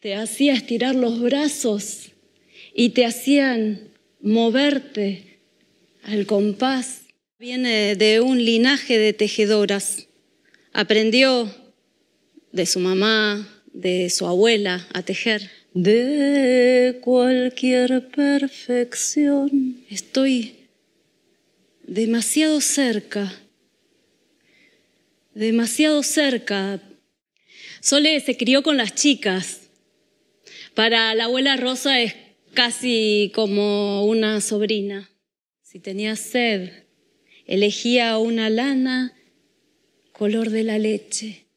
Te hacía estirar los brazos y te hacían moverte al compás. Viene de un linaje de tejedoras. Aprendió de su mamá, de su abuela a tejer. De cualquier perfección. Estoy demasiado cerca demasiado cerca. Sole se crió con las chicas. Para la abuela Rosa es casi como una sobrina. Si tenía sed, elegía una lana color de la leche.